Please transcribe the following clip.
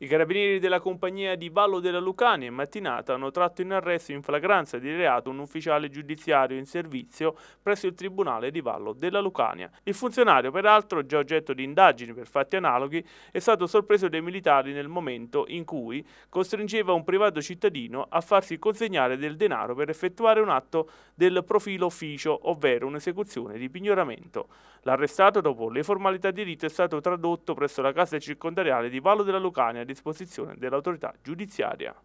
I carabinieri della compagnia di Vallo della Lucania in mattinata hanno tratto in arresto in flagranza di reato un ufficiale giudiziario in servizio presso il Tribunale di Vallo della Lucania. Il funzionario, peraltro, già oggetto di indagini per fatti analoghi, è stato sorpreso dai militari nel momento in cui costringeva un privato cittadino a farsi consegnare del denaro per effettuare un atto del profilo ufficio, ovvero un'esecuzione di pignoramento. L'arrestato, dopo le formalità di rito, è stato tradotto presso la casa circondariale di Vallo della Lucania disposizione dell'autorità giudiziaria.